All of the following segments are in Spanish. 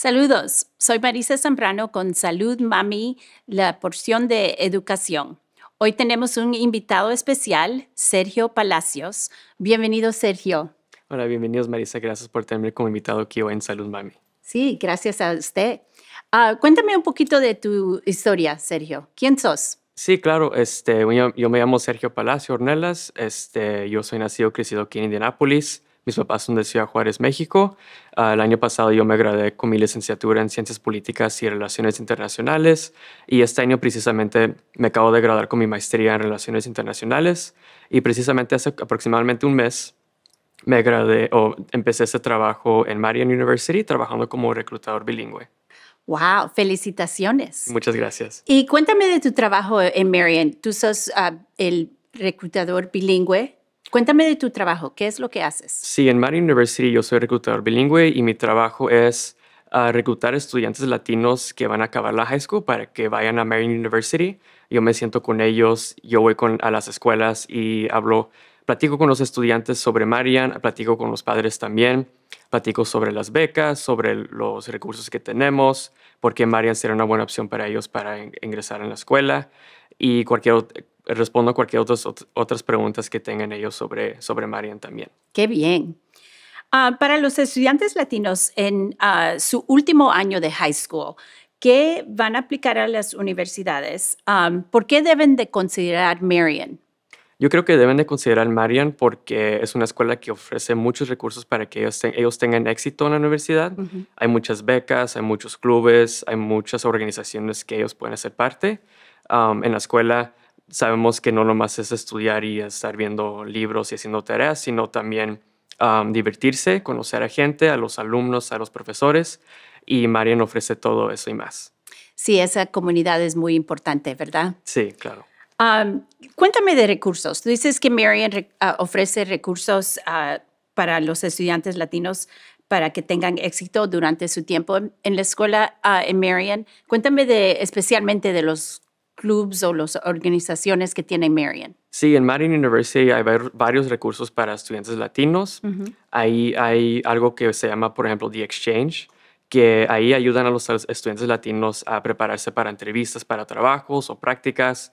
Saludos, soy Marisa Zambrano con Salud Mami, la porción de educación. Hoy tenemos un invitado especial, Sergio Palacios. Bienvenido, Sergio. Hola, bienvenidos, Marisa. Gracias por tenerme como invitado aquí hoy en Salud Mami. Sí, gracias a usted. Ah, cuéntame un poquito de tu historia, Sergio. ¿Quién sos? Sí, claro. Este, yo, me llamo Sergio Palacio Ornelas. Este, yo soy nacido y crecido aquí en Indianápolis. Mis papás son de Ciudad Juárez, México. Ah, el año pasado yo me gradué con mi licenciatura en Ciencias Políticas y Relaciones Internacionales y este año precisamente me acabo de graduar con mi maestría en Relaciones Internacionales y precisamente hace aproximadamente un mes me gradué o empecé ese trabajo en Marian University trabajando como reclutador bilingüe. Wow, felicitaciones. Muchas gracias. Y cuéntame de tu trabajo en Marian. Tú sos ah, el reclutador bilingüe Cuéntame de tu trabajo, ¿qué es lo que haces? Sí, en Mary University yo soy reclutador bilingüe y mi trabajo es ah, reclutar estudiantes latinos que van a acabar la high school para que vayan a Mary University. Yo me siento con ellos, yo voy con, a las escuelas y hablo, platico con los estudiantes sobre Marian, platico con los padres también, platico sobre las becas, sobre los recursos que tenemos, porque Marian será una buena opción para ellos para ingresar en la escuela y cualquier, respondo a cualquier otras, otras preguntas que tengan ellos sobre, sobre Marian también. Qué bien. Ah, para los estudiantes latinos en ah, su último año de high school, ¿qué van a aplicar a las universidades? Ah, ¿Por qué deben de considerar Marian? Yo creo que deben de considerar Marian porque es una escuela que ofrece muchos recursos para que ellos, ellos tengan éxito en la universidad. Hay muchas becas, hay muchos clubes, hay muchas organizaciones que ellos pueden ser parte en la escuela sabemos que no más es estudiar y estar viendo libros y haciendo tareas, sino también divertirse, conocer a gente, a los alumnos, a los profesores. Y Marian ofrece todo eso y más. Sí, esa comunidad es muy importante, ¿verdad? Sí, claro. cuéntame de recursos. Tú dices que Marian ah, ofrece recursos ah, para los estudiantes latinos para que tengan éxito durante su tiempo en la escuela ah, en Marian, Cuéntame de, especialmente de los clubs o las organizaciones que tiene Marion. Sí, en Marion University hay varios recursos para estudiantes latinos. Ahí hay algo que se llama, por ejemplo, The Exchange, que ahí ayudan a los estudiantes latinos a prepararse para entrevistas, para trabajos o prácticas,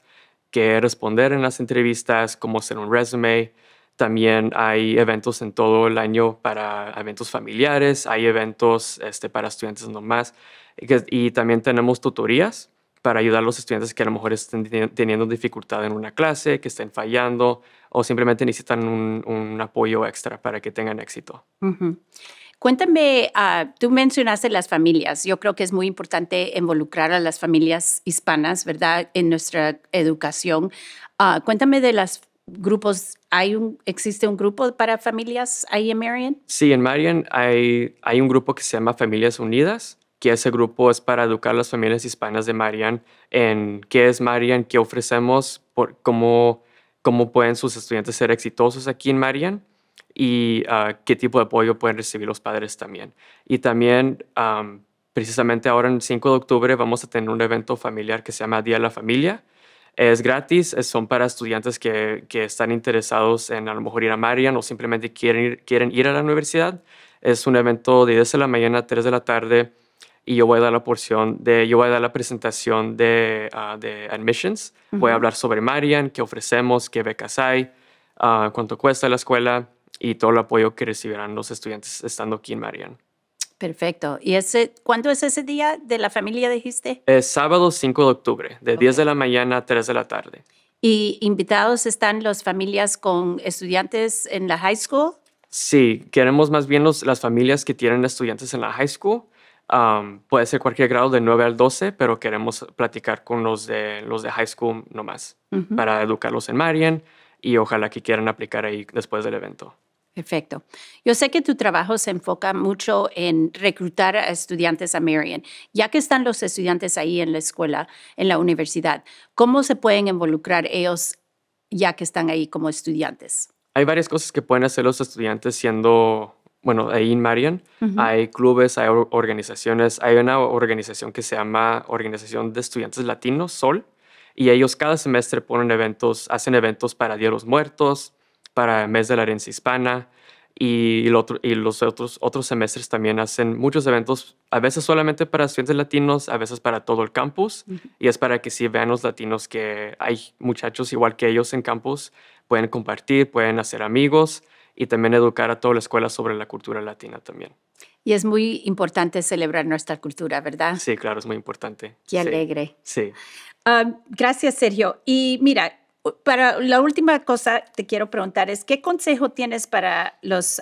que responder en las entrevistas, cómo hacer un resume. También hay eventos en todo el año para eventos familiares, hay eventos este, para estudiantes nomás, y también tenemos tutorías para ayudar a los estudiantes que a lo mejor estén teniendo dificultad en una clase, que estén fallando o simplemente necesitan un, apoyo extra para que tengan éxito. Cuéntame, ah, tú mencionaste las familias. Yo creo que es muy importante involucrar a las familias hispanas, ¿verdad?, en nuestra educación. Ah, cuéntame de los grupos. ¿Hay un, ¿Existe un grupo para familias ahí en Marion? Sí, en Marion hay, hay un grupo que se llama Familias Unidas que ese grupo es para educar a las familias hispanas de Marian en qué es Marian, qué ofrecemos, por, cómo, pueden sus estudiantes ser exitosos aquí en Marian y ah, qué tipo de apoyo pueden recibir los padres también. Y también, precisamente ahora en 5 de octubre, vamos a tener un evento familiar que se llama Día de la Familia. Es gratis, son para estudiantes que, están interesados en a lo mejor ir a Marian o simplemente quieren quieren ir a la universidad. Es un evento de 10 de la mañana a 3 de la tarde y yo voy a dar la porción de, yo voy a dar la presentación de, ah, de admissions. Voy a hablar sobre Marian, qué ofrecemos, qué becas hay, ah, cuánto cuesta la escuela y todo el apoyo que recibirán los estudiantes estando aquí en Marian. Perfecto. ¿Y ese, cuándo es ese día de la familia, dijiste? Es sábado 5 de octubre, de 10 de la mañana a 3 de la tarde. ¿Y invitados están las familias con estudiantes en la high school? Sí, queremos más bien los, las familias que tienen estudiantes en la high school puede ser cualquier grado de 9 al 12, pero queremos platicar con los de, los de high school nomás para educarlos en Marian y ojalá que quieran aplicar ahí después del evento. Perfecto. Yo sé que tu trabajo se enfoca mucho en reclutar a estudiantes a Marian. Ya que están los estudiantes ahí en la escuela, en la universidad, ¿cómo se pueden involucrar ellos ya que están ahí como estudiantes? Hay varias cosas que pueden hacer los estudiantes siendo bueno, ahí en Marion, hay clubes, hay organizaciones, hay una organización que se llama Organización de Estudiantes Latinos, SOL, y ellos cada semestre ponen eventos, hacen eventos para Día de los Muertos, para el Mes de la Herencia Hispana, y, los otros, otros semestres también hacen muchos eventos, a veces solamente para estudiantes latinos, a veces para todo el campus, y es para que sí vean los latinos que hay muchachos igual que ellos en campus, pueden compartir, pueden hacer amigos, y también educar a toda la escuela sobre la cultura latina también. Y es muy importante celebrar nuestra cultura, ¿verdad? Sí, claro, es muy importante. Qué alegre. Sí. gracias, Sergio. Y mira, para la última cosa te quiero preguntar es, ¿qué consejo tienes para los,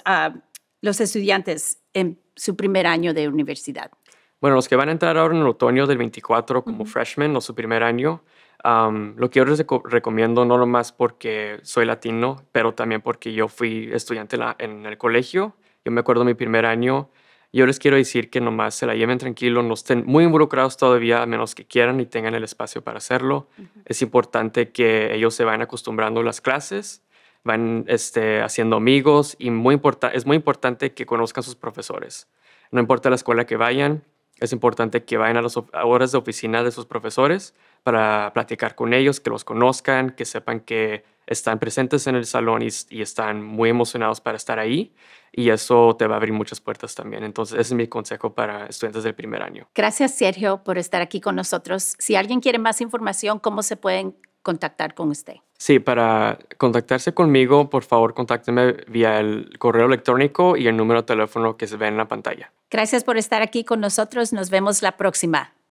los estudiantes en su primer año de universidad? Bueno, los que van a entrar ahora en el otoño del 24 como freshman, freshmen o su primer año, lo que yo les recomiendo no nomás porque soy latino, pero también porque yo fui estudiante en el colegio. Yo me acuerdo mi primer año. Yo les quiero decir que nomás se la lleven tranquilo, no estén muy involucrados todavía, a menos que quieran y tengan el espacio para hacerlo. Es importante que ellos se vayan acostumbrando a las clases, van este, haciendo amigos y es muy importante que conozcan sus profesores. No importa la escuela que vayan, es importante que vayan a las horas de oficina de sus profesores para platicar con ellos, que los conozcan, que sepan que están presentes en el salón y, están muy emocionados para estar ahí y eso te va a abrir muchas puertas también. Entonces, ese es mi consejo para estudiantes del primer año. Gracias, Sergio, por estar aquí con nosotros. Si alguien quiere más información, ¿cómo se pueden contactar con usted? Sí, para contactarse conmigo, por favor, contácteme vía el correo electrónico y el número de teléfono que se ve en la pantalla. Gracias por estar aquí con nosotros. Nos vemos la próxima.